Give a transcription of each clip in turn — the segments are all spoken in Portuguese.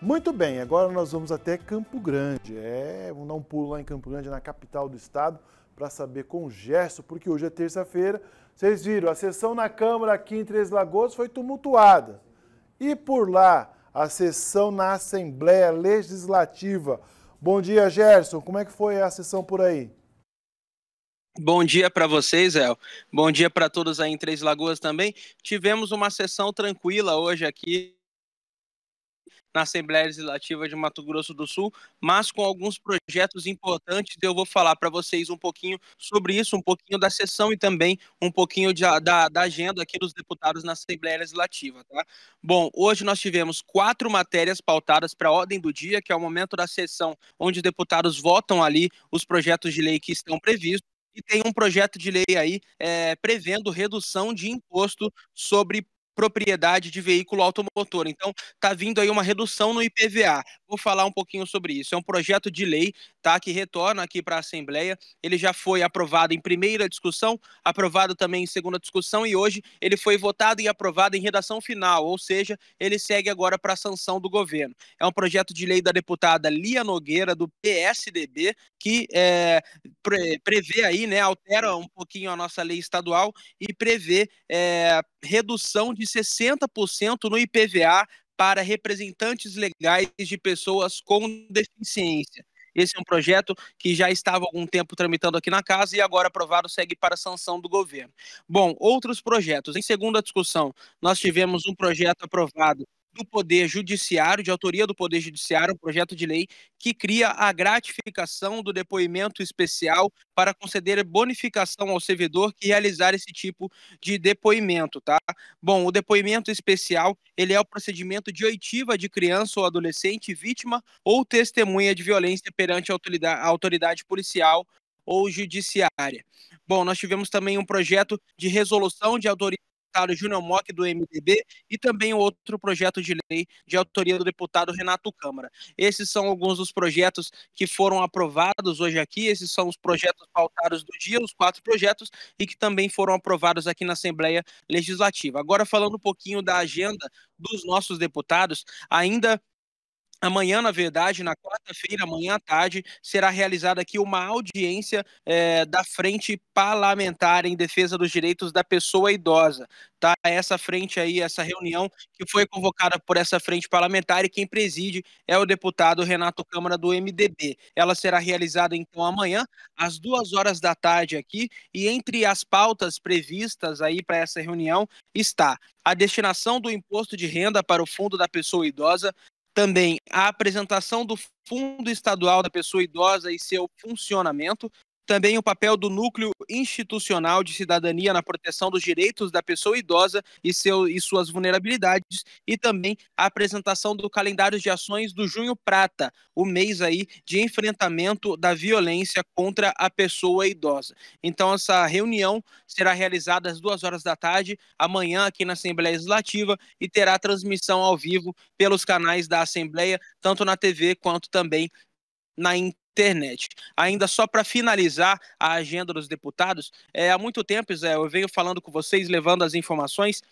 Muito bem, agora nós vamos até Campo Grande. É, vamos dar um pulo lá em Campo Grande, na capital do estado, para saber com o gesto, porque hoje é terça-feira. Vocês viram, a sessão na Câmara aqui em Três Lagoas foi tumultuada. E por lá, a sessão na Assembleia Legislativa. Bom dia, Gerson. Como é que foi a sessão por aí? Bom dia para vocês, El. Bom dia para todos aí em Três Lagoas também. Tivemos uma sessão tranquila hoje aqui na Assembleia Legislativa de Mato Grosso do Sul, mas com alguns projetos importantes. Eu vou falar para vocês um pouquinho sobre isso, um pouquinho da sessão e também um pouquinho de, da, da agenda aqui dos deputados na Assembleia Legislativa. Tá? Bom, hoje nós tivemos quatro matérias pautadas para a ordem do dia, que é o momento da sessão onde os deputados votam ali os projetos de lei que estão previstos e tem um projeto de lei aí é, prevendo redução de imposto sobre propriedade de veículo automotor. Então, está vindo aí uma redução no IPVA. Vou falar um pouquinho sobre isso. É um projeto de lei tá, que retorna aqui para a Assembleia. Ele já foi aprovado em primeira discussão, aprovado também em segunda discussão e hoje ele foi votado e aprovado em redação final, ou seja, ele segue agora para a sanção do governo. É um projeto de lei da deputada Lia Nogueira, do PSDB, que é, pre prevê aí, né, altera um pouquinho a nossa lei estadual e prevê é, redução de 60% no IPVA para representantes legais de pessoas com deficiência. Esse é um projeto que já estava há algum tempo tramitando aqui na casa e agora aprovado segue para sanção do governo. Bom, outros projetos. Em segunda discussão, nós tivemos um projeto aprovado do Poder Judiciário, de autoria do Poder Judiciário, um projeto de lei que cria a gratificação do depoimento especial para conceder bonificação ao servidor que realizar esse tipo de depoimento, tá? Bom, o depoimento especial, ele é o procedimento de oitiva de criança ou adolescente vítima ou testemunha de violência perante a autoridade, a autoridade policial ou judiciária. Bom, nós tivemos também um projeto de resolução de autoria deputado Júnior Mock, do MDB, e também o outro projeto de lei de autoria do deputado Renato Câmara. Esses são alguns dos projetos que foram aprovados hoje aqui, esses são os projetos pautados do dia, os quatro projetos, e que também foram aprovados aqui na Assembleia Legislativa. Agora, falando um pouquinho da agenda dos nossos deputados, ainda Amanhã, na verdade, na quarta-feira, amanhã à tarde, será realizada aqui uma audiência é, da Frente Parlamentar em Defesa dos Direitos da Pessoa Idosa. Tá? Essa frente aí, essa reunião que foi convocada por essa frente parlamentar e quem preside é o deputado Renato Câmara do MDB. Ela será realizada então amanhã, às duas horas da tarde aqui, e entre as pautas previstas aí para essa reunião está a destinação do imposto de renda para o fundo da pessoa idosa, também a apresentação do Fundo Estadual da Pessoa Idosa e seu funcionamento, também o papel do núcleo institucional de cidadania na proteção dos direitos da pessoa idosa e, seu, e suas vulnerabilidades, e também a apresentação do calendário de ações do Junho Prata, o mês aí de enfrentamento da violência contra a pessoa idosa. Então, essa reunião será realizada às duas horas da tarde, amanhã, aqui na Assembleia Legislativa, e terá transmissão ao vivo pelos canais da Assembleia, tanto na TV quanto também na internet. Ainda só para finalizar a agenda dos deputados, é, há muito tempo, Zé, eu venho falando com vocês, levando as informações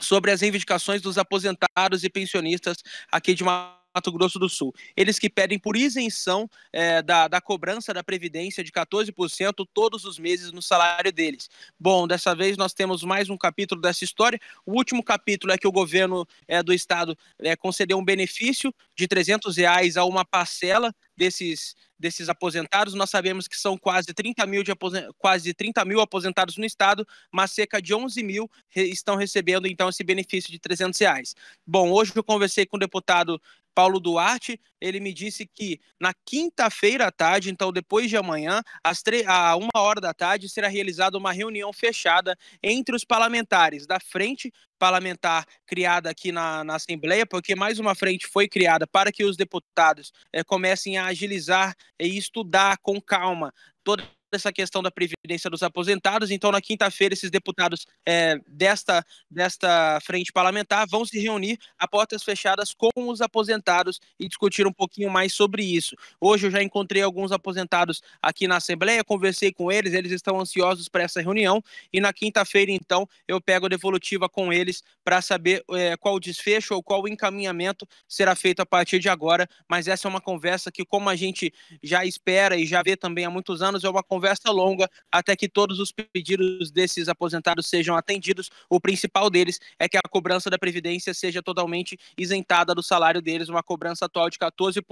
sobre as reivindicações dos aposentados e pensionistas aqui de Mato Grosso do Sul. Eles que pedem por isenção é, da, da cobrança da Previdência de 14% todos os meses no salário deles. Bom, dessa vez nós temos mais um capítulo dessa história. O último capítulo é que o governo é, do estado é, concedeu um benefício de 300 reais a uma parcela desses, desses aposentados. Nós sabemos que são quase 30, mil de quase 30 mil aposentados no estado, mas cerca de 11 mil re estão recebendo então esse benefício de 300 reais. Bom, hoje eu conversei com o deputado Paulo Duarte, ele me disse que na quinta-feira à tarde, então depois de amanhã, às a uma hora da tarde, será realizada uma reunião fechada entre os parlamentares da frente parlamentar criada aqui na, na Assembleia, porque mais uma frente foi criada para que os deputados é, comecem a agilizar e estudar com calma toda essa questão da previdência Previdência dos Aposentados. Então, na quinta-feira, esses deputados é, desta, desta frente parlamentar vão se reunir a portas fechadas com os aposentados e discutir um pouquinho mais sobre isso. Hoje eu já encontrei alguns aposentados aqui na Assembleia, conversei com eles, eles estão ansiosos para essa reunião. E na quinta-feira, então, eu pego a devolutiva com eles para saber é, qual desfecho ou qual encaminhamento será feito a partir de agora. Mas essa é uma conversa que, como a gente já espera e já vê também há muitos anos, é uma conversa longa. A até que todos os pedidos desses aposentados sejam atendidos. O principal deles é que a cobrança da Previdência seja totalmente isentada do salário deles, uma cobrança atual de 14%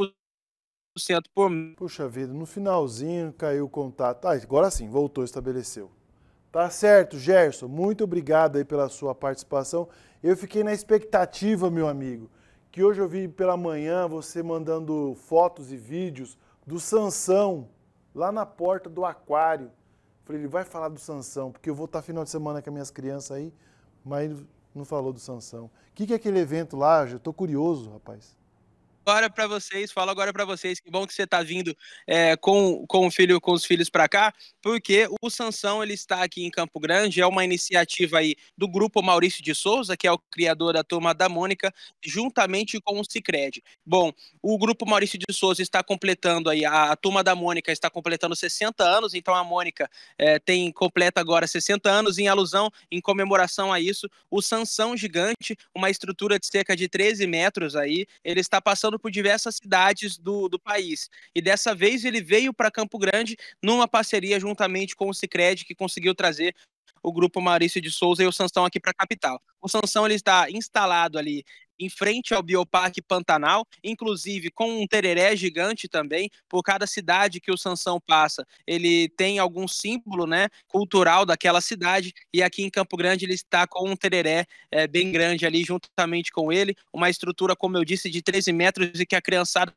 por mês. Puxa vida, no finalzinho caiu o contato. Ah, agora sim, voltou, estabeleceu. Tá certo, Gerson. Muito obrigado aí pela sua participação. Eu fiquei na expectativa, meu amigo, que hoje eu vi pela manhã você mandando fotos e vídeos do Sansão lá na porta do aquário. Falei, ele vai falar do Sansão, porque eu vou estar final de semana com as minhas crianças aí, mas não falou do Sansão. O que, que é aquele evento lá? Eu estou curioso, rapaz agora para vocês, falo agora para vocês, que bom que você está vindo é, com, com o filho, com os filhos para cá, porque o Sansão ele está aqui em Campo Grande, é uma iniciativa aí do grupo Maurício de Souza, que é o criador da turma da Mônica, juntamente com o Cicred. Bom, o grupo Maurício de Souza está completando aí a, a turma da Mônica está completando 60 anos, então a Mônica é, tem completa agora 60 anos em alusão, em comemoração a isso, o Sansão gigante, uma estrutura de cerca de 13 metros aí, ele está passando por diversas cidades do, do país. E dessa vez ele veio para Campo Grande numa parceria juntamente com o Cicred, que conseguiu trazer o grupo Maurício de Souza e o Sansão aqui para a capital. O Sansão ele está instalado ali em frente ao Bioparque Pantanal, inclusive com um tereré gigante também, por cada cidade que o Sansão passa, ele tem algum símbolo né, cultural daquela cidade, e aqui em Campo Grande ele está com um tereré é, bem grande ali, juntamente com ele, uma estrutura, como eu disse, de 13 metros e que a criançada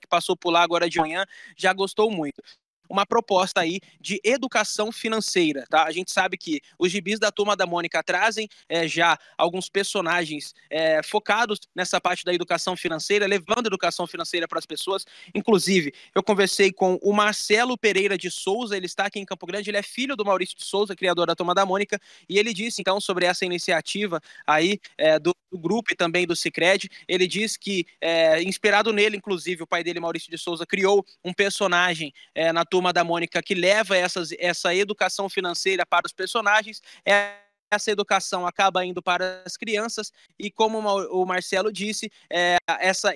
que passou por lá agora de manhã já gostou muito uma proposta aí de educação financeira, tá? A gente sabe que os gibis da Turma da Mônica trazem é, já alguns personagens é, focados nessa parte da educação financeira, levando educação financeira para as pessoas. Inclusive, eu conversei com o Marcelo Pereira de Souza, ele está aqui em Campo Grande, ele é filho do Maurício de Souza, criador da Turma da Mônica, e ele disse, então, sobre essa iniciativa aí é, do do grupo e também do Cicred. Ele diz que, é, inspirado nele, inclusive, o pai dele, Maurício de Souza, criou um personagem é, na turma da Mônica que leva essas, essa educação financeira para os personagens. É essa educação acaba indo para as crianças e como o Marcelo disse, é, essa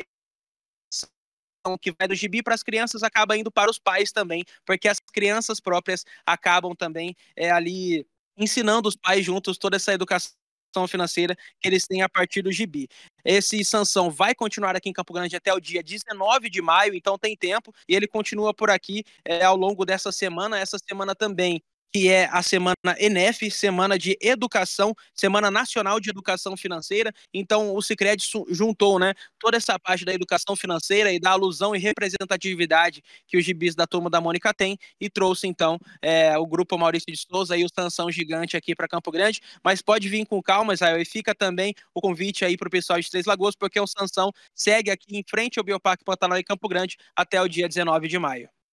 que vai do gibi para as crianças acaba indo para os pais também, porque as crianças próprias acabam também é, ali ensinando os pais juntos toda essa educação financeira que eles têm a partir do gibi. Esse sanção vai continuar aqui em Campo Grande até o dia 19 de maio, então tem tempo, e ele continua por aqui é, ao longo dessa semana. Essa semana também que é a semana ENEF, semana de educação, semana nacional de educação financeira. Então, o Sicredi juntou, né, toda essa parte da educação financeira e da alusão e representatividade que os gibis da turma da Mônica tem e trouxe então é, o grupo Maurício de Souza e o Sansão Gigante aqui para Campo Grande. Mas pode vir com calma, Israel, e fica também o convite aí para o pessoal de Três Lagoas, porque o Sansão segue aqui em frente ao Bioparque Pantanal e Campo Grande até o dia 19 de maio.